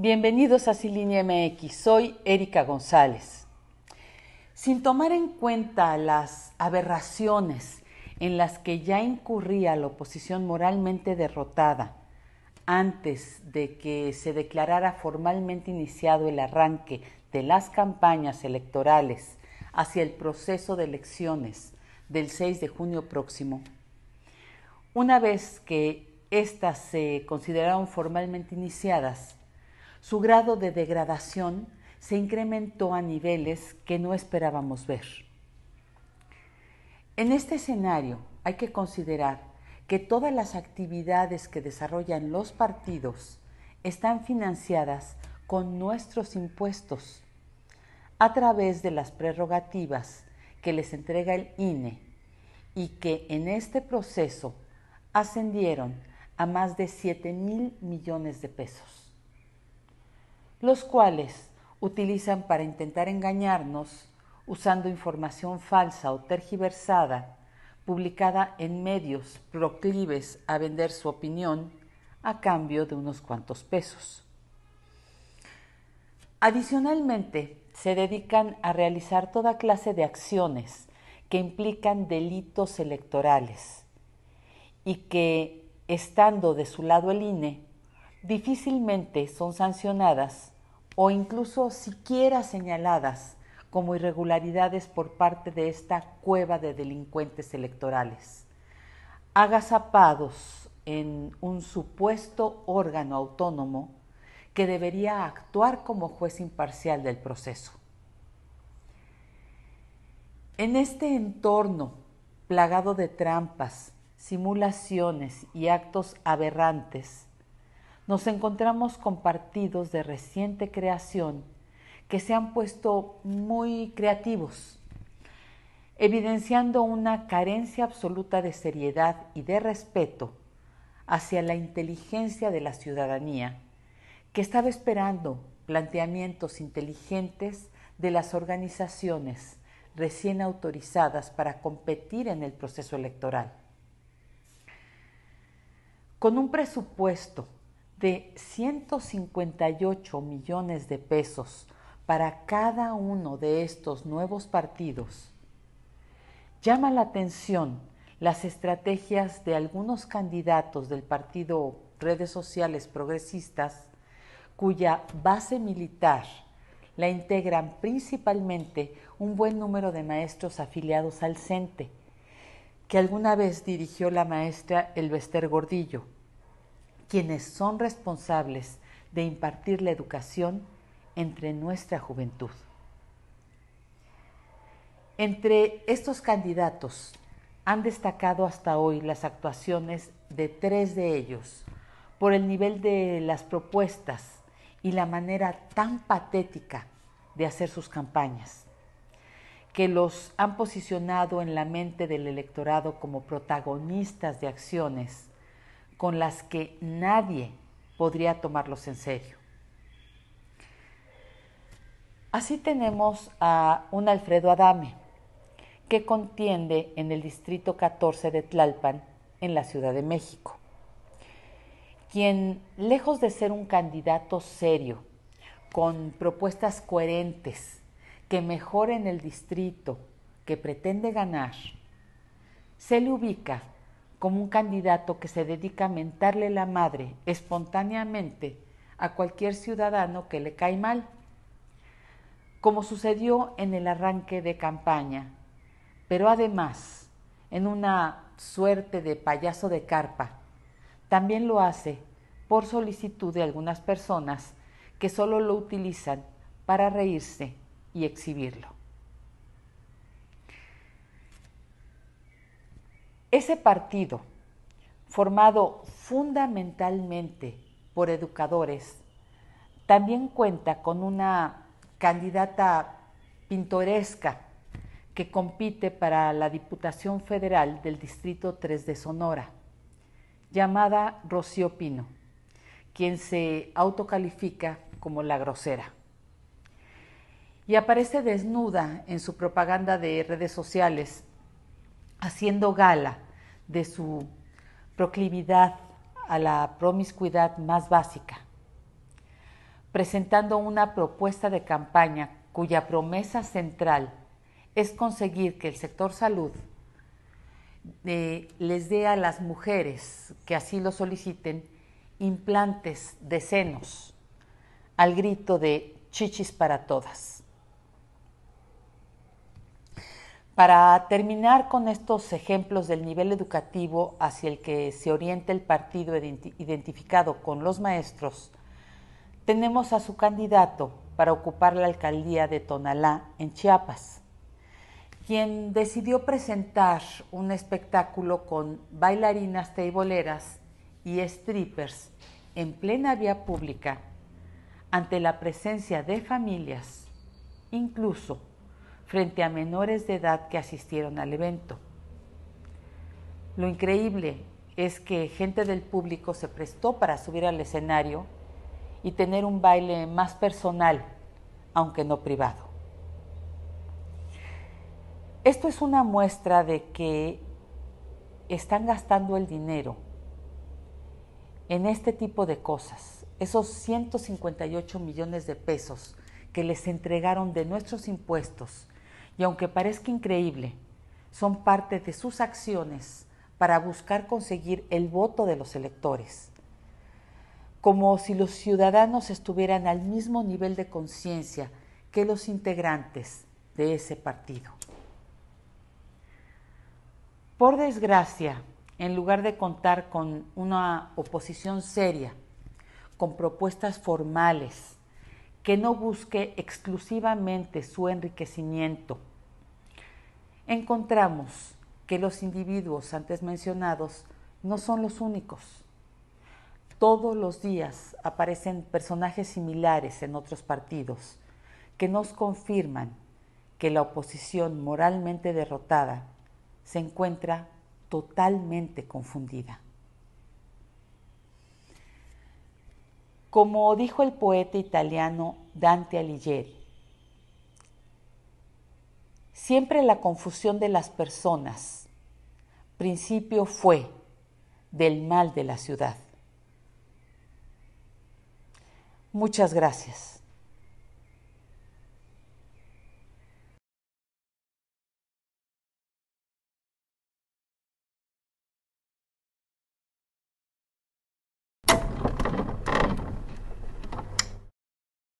Bienvenidos a Cilinia MX, soy Erika González. Sin tomar en cuenta las aberraciones en las que ya incurría la oposición moralmente derrotada antes de que se declarara formalmente iniciado el arranque de las campañas electorales hacia el proceso de elecciones del 6 de junio próximo, una vez que éstas se consideraron formalmente iniciadas, su grado de degradación se incrementó a niveles que no esperábamos ver. En este escenario hay que considerar que todas las actividades que desarrollan los partidos están financiadas con nuestros impuestos a través de las prerrogativas que les entrega el INE y que en este proceso ascendieron a más de 7 mil millones de pesos los cuales utilizan para intentar engañarnos usando información falsa o tergiversada publicada en medios proclives a vender su opinión a cambio de unos cuantos pesos. Adicionalmente, se dedican a realizar toda clase de acciones que implican delitos electorales y que, estando de su lado el INE, difícilmente son sancionadas o incluso siquiera señaladas como irregularidades por parte de esta cueva de delincuentes electorales. Agazapados en un supuesto órgano autónomo que debería actuar como juez imparcial del proceso. En este entorno plagado de trampas, simulaciones y actos aberrantes, nos encontramos con partidos de reciente creación que se han puesto muy creativos, evidenciando una carencia absoluta de seriedad y de respeto hacia la inteligencia de la ciudadanía, que estaba esperando planteamientos inteligentes de las organizaciones recién autorizadas para competir en el proceso electoral. Con un presupuesto de 158 millones de pesos para cada uno de estos nuevos partidos, llama la atención las estrategias de algunos candidatos del partido Redes Sociales Progresistas, cuya base militar la integran principalmente un buen número de maestros afiliados al CENTE, e, que alguna vez dirigió la maestra Elvester Gordillo quienes son responsables de impartir la educación entre nuestra juventud. Entre estos candidatos han destacado hasta hoy las actuaciones de tres de ellos por el nivel de las propuestas y la manera tan patética de hacer sus campañas, que los han posicionado en la mente del electorado como protagonistas de acciones con las que nadie podría tomarlos en serio. Así tenemos a un Alfredo Adame, que contiende en el Distrito 14 de Tlalpan, en la Ciudad de México, quien, lejos de ser un candidato serio, con propuestas coherentes que mejoren el distrito que pretende ganar, se le ubica como un candidato que se dedica a mentarle la madre espontáneamente a cualquier ciudadano que le cae mal, como sucedió en el arranque de campaña, pero además en una suerte de payaso de carpa. También lo hace por solicitud de algunas personas que solo lo utilizan para reírse y exhibirlo. Ese partido, formado fundamentalmente por educadores, también cuenta con una candidata pintoresca que compite para la Diputación Federal del Distrito 3 de Sonora, llamada Rocío Pino, quien se autocalifica como la grosera. Y aparece desnuda en su propaganda de redes sociales haciendo gala de su proclividad a la promiscuidad más básica, presentando una propuesta de campaña cuya promesa central es conseguir que el sector salud eh, les dé a las mujeres que así lo soliciten implantes de senos al grito de chichis para todas. Para terminar con estos ejemplos del nivel educativo hacia el que se orienta el partido identificado con los maestros, tenemos a su candidato para ocupar la alcaldía de Tonalá en Chiapas, quien decidió presentar un espectáculo con bailarinas teiboleras y strippers en plena vía pública ante la presencia de familias, incluso frente a menores de edad que asistieron al evento. Lo increíble es que gente del público se prestó para subir al escenario y tener un baile más personal, aunque no privado. Esto es una muestra de que están gastando el dinero en este tipo de cosas, esos 158 millones de pesos que les entregaron de nuestros impuestos y aunque parezca increíble, son parte de sus acciones para buscar conseguir el voto de los electores, como si los ciudadanos estuvieran al mismo nivel de conciencia que los integrantes de ese partido. Por desgracia, en lugar de contar con una oposición seria, con propuestas formales, que no busque exclusivamente su enriquecimiento encontramos que los individuos antes mencionados no son los únicos. Todos los días aparecen personajes similares en otros partidos que nos confirman que la oposición moralmente derrotada se encuentra totalmente confundida. Como dijo el poeta italiano Dante Alighieri, Siempre la confusión de las personas. Principio fue del mal de la ciudad. Muchas gracias.